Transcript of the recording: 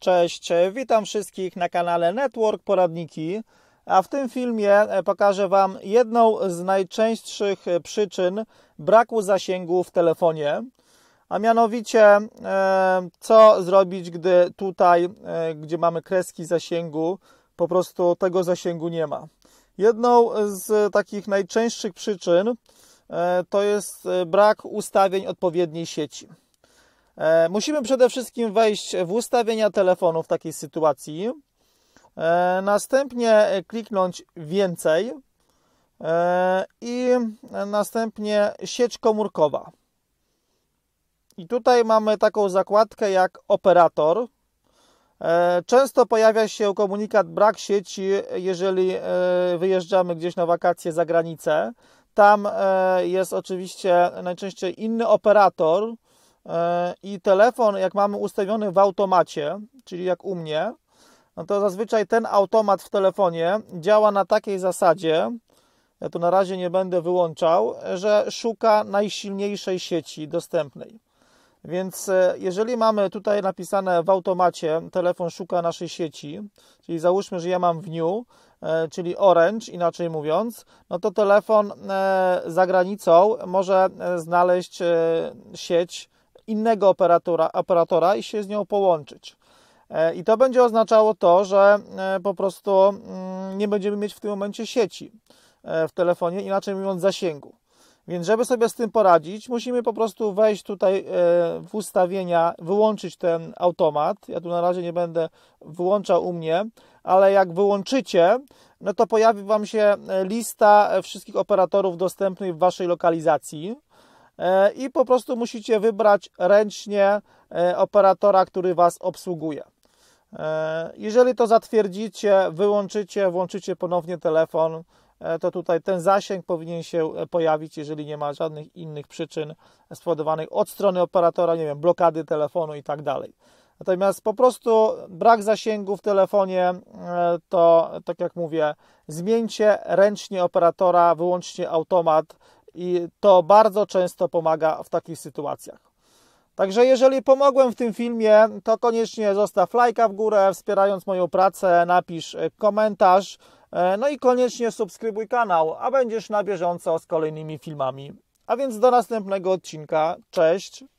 Cześć, witam wszystkich na kanale Network Poradniki, a w tym filmie e, pokażę Wam jedną z najczęstszych e, przyczyn braku zasięgu w telefonie, a mianowicie e, co zrobić, gdy tutaj, gdzie mamy kreski zasięgu, po prostu tego zasięgu nie ma. Jedną z takich najczęstszych przyczyn to jest brak ustawień odpowiedniej sieci. E, musimy przede wszystkim wejść w ustawienia telefonu w takiej sytuacji. E, następnie kliknąć więcej e, i następnie sieć komórkowa. I tutaj mamy taką zakładkę jak operator. Często pojawia się komunikat brak sieci, jeżeli wyjeżdżamy gdzieś na wakacje za granicę. Tam jest oczywiście najczęściej inny operator, E, i telefon, jak mamy ustawiony w automacie, czyli jak u mnie, no to zazwyczaj ten automat w telefonie działa na takiej zasadzie, ja tu na razie nie będę wyłączał, że szuka najsilniejszej sieci dostępnej. Więc e, jeżeli mamy tutaj napisane w automacie, telefon szuka naszej sieci, czyli załóżmy, że ja mam w New, czyli Orange, inaczej mówiąc, no to telefon e, za granicą może znaleźć sieć innego operatora, operatora i się z nią połączyć. E, I to będzie oznaczało to, że e, po prostu mm, nie będziemy mieć w tym momencie sieci e, w telefonie, inaczej mówiąc zasięgu. Więc żeby sobie z tym poradzić, musimy po prostu wejść tutaj w ustawienia, wyłączyć ten automat. Ja tu na razie nie będę wyłączał u mnie, ale jak wyłączycie, no to pojawi Wam się lista wszystkich operatorów dostępnych w Waszej lokalizacji. E, i po prostu musicie wybrać ręcznie e, operatora, który Was obsługuje. E, jeżeli to zatwierdzicie, wyłączycie, włączycie ponownie telefon, to tutaj ten zasięg powinien się pojawić, jeżeli nie ma żadnych innych przyczyn spowodowanych od strony operatora, nie wiem, blokady telefonu i tak dalej. Natomiast po prostu brak zasięgu w telefonie, to tak jak mówię, zmieńcie ręcznie operatora, wyłączcie automat i to bardzo często pomaga w takich sytuacjach. Także jeżeli pomogłem w tym filmie, to koniecznie zostaw lajka w górę, wspierając moją pracę, napisz komentarz, e, no i koniecznie subskrybuj kanał, a będziesz na bieżąco z kolejnymi filmami. A więc do następnego odcinka. Cześć!